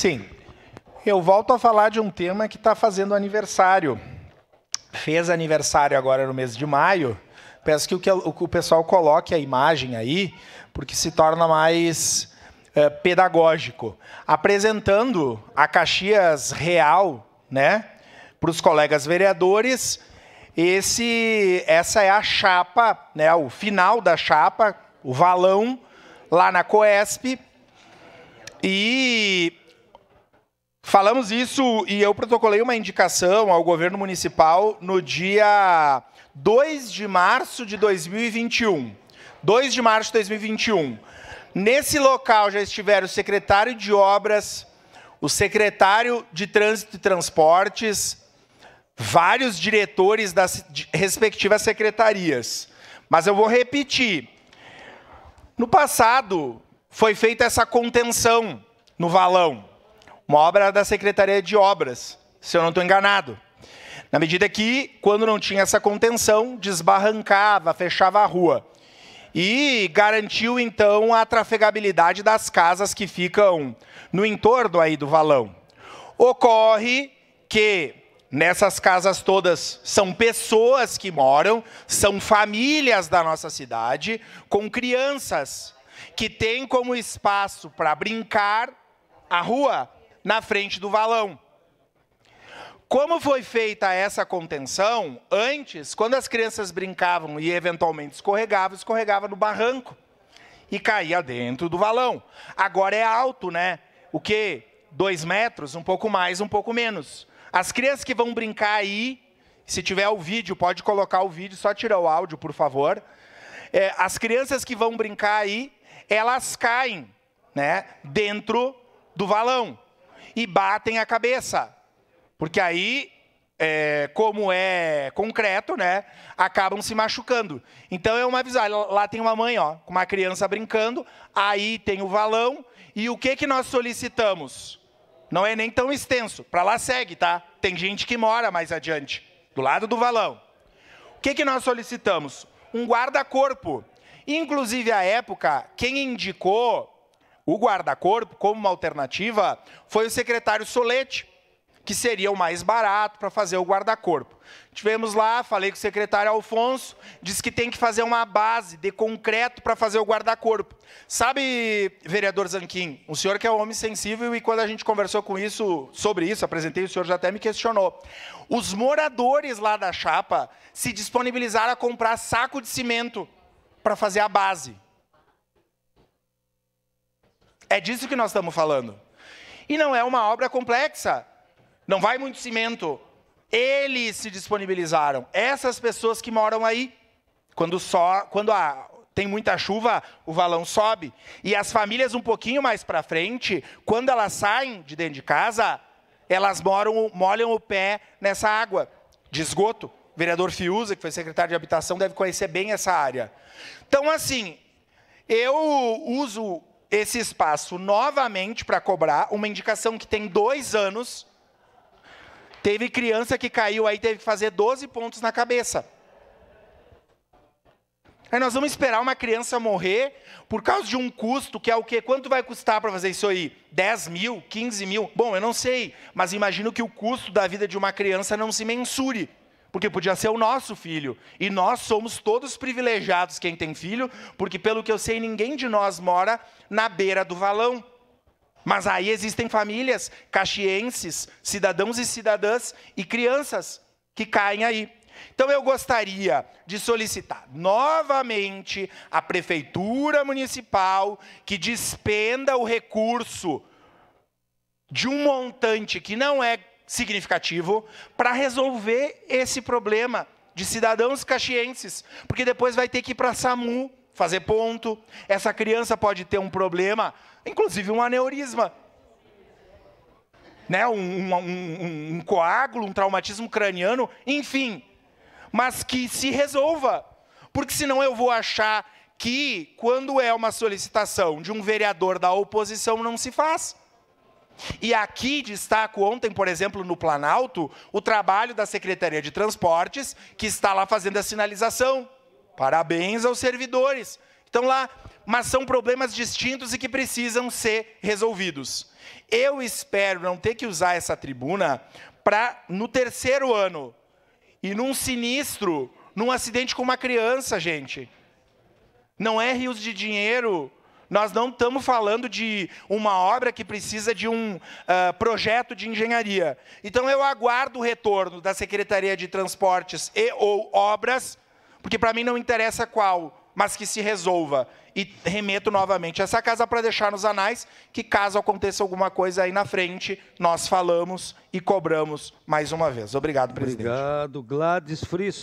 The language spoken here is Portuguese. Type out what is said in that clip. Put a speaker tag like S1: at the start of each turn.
S1: Sim. Eu volto a falar de um tema que está fazendo aniversário. Fez aniversário agora no mês de maio. Peço que o, que o pessoal coloque a imagem aí, porque se torna mais é, pedagógico. Apresentando a Caxias Real né, para os colegas vereadores, esse, essa é a chapa, né, o final da chapa, o valão, lá na COESP. E Falamos isso e eu protocolei uma indicação ao governo municipal no dia 2 de março de 2021. 2 de março de 2021. Nesse local já estiveram o secretário de Obras, o secretário de Trânsito e Transportes, vários diretores das respectivas secretarias. Mas eu vou repetir. No passado, foi feita essa contenção no valão. Uma obra da Secretaria de Obras, se eu não estou enganado. Na medida que, quando não tinha essa contenção, desbarrancava, fechava a rua. E garantiu, então, a trafegabilidade das casas que ficam no entorno aí do valão. Ocorre que Nessas casas todas são pessoas que moram, são famílias da nossa cidade, com crianças que têm como espaço para brincar a rua, na frente do valão. Como foi feita essa contenção, antes, quando as crianças brincavam e eventualmente escorregavam, escorregava no barranco e caía dentro do valão. Agora é alto, né? O que? Dois metros, um pouco mais, um pouco menos. As crianças que vão brincar aí, se tiver o vídeo, pode colocar o vídeo, só tirar o áudio, por favor. É, as crianças que vão brincar aí, elas caem né, dentro do valão e batem a cabeça. Porque aí, é, como é concreto, né, acabam se machucando. Então é uma visão. Lá tem uma mãe, ó, com uma criança brincando, aí tem o valão, e o que, que nós solicitamos? Não é nem tão extenso, para lá segue, tá? Tem gente que mora mais adiante, do lado do valão. O que, que nós solicitamos? Um guarda-corpo. Inclusive, à época, quem indicou o guarda-corpo, como uma alternativa, foi o secretário Solete, que seria o mais barato para fazer o guarda-corpo. Tivemos lá, falei com o secretário Alfonso, disse que tem que fazer uma base de concreto para fazer o guarda-corpo. Sabe, vereador Zanquim, o senhor que é um homem sensível e quando a gente conversou com isso, sobre isso, apresentei, o senhor já até me questionou. Os moradores lá da chapa se disponibilizaram a comprar saco de cimento para fazer a base. É disso que nós estamos falando. E não é uma obra complexa. Não vai muito cimento. Eles se disponibilizaram. Essas pessoas que moram aí. Quando, só, quando a, tem muita chuva, o valão sobe. E as famílias um pouquinho mais para frente, quando elas saem de dentro de casa, elas moram, molham o pé nessa água de esgoto. O vereador Fiuza, que foi secretário de habitação, deve conhecer bem essa área. Então, assim, eu uso esse espaço novamente para cobrar uma indicação que tem dois anos. Teve criança que caiu aí, teve que fazer 12 pontos na cabeça. Aí nós vamos esperar uma criança morrer por causa de um custo, que é o quê? Quanto vai custar para fazer isso aí? 10 mil? 15 mil? Bom, eu não sei, mas imagino que o custo da vida de uma criança não se mensure porque podia ser o nosso filho. E nós somos todos privilegiados quem tem filho, porque pelo que eu sei, ninguém de nós mora na beira do valão. Mas aí existem famílias caxienses, cidadãos e cidadãs e crianças que caem aí. Então eu gostaria de solicitar novamente à prefeitura municipal que despenda o recurso de um montante que não é significativo para resolver esse problema de cidadãos caxienses, porque depois vai ter que ir para SAMU fazer ponto. Essa criança pode ter um problema, inclusive um aneurisma. Né, um, um, um, um coágulo, um traumatismo craniano, enfim. Mas que se resolva. Porque senão eu vou achar que, quando é uma solicitação de um vereador da oposição, não se faz. E aqui destaco ontem, por exemplo, no Planalto, o trabalho da Secretaria de Transportes, que está lá fazendo a sinalização. Parabéns aos servidores. Estão lá, mas são problemas distintos e que precisam ser resolvidos. Eu espero não ter que usar essa tribuna para, no terceiro ano, e num sinistro, num acidente com uma criança, gente. Não é rios de dinheiro, nós não estamos falando de uma obra que precisa de um uh, projeto de engenharia. Então, eu aguardo o retorno da Secretaria de Transportes e ou Obras, porque para mim não interessa qual, mas que se resolva. E remeto novamente essa casa para deixar nos anais que, caso aconteça alguma coisa aí na frente, nós falamos e cobramos mais uma vez. Obrigado, presidente. Obrigado, Gladys Frisso.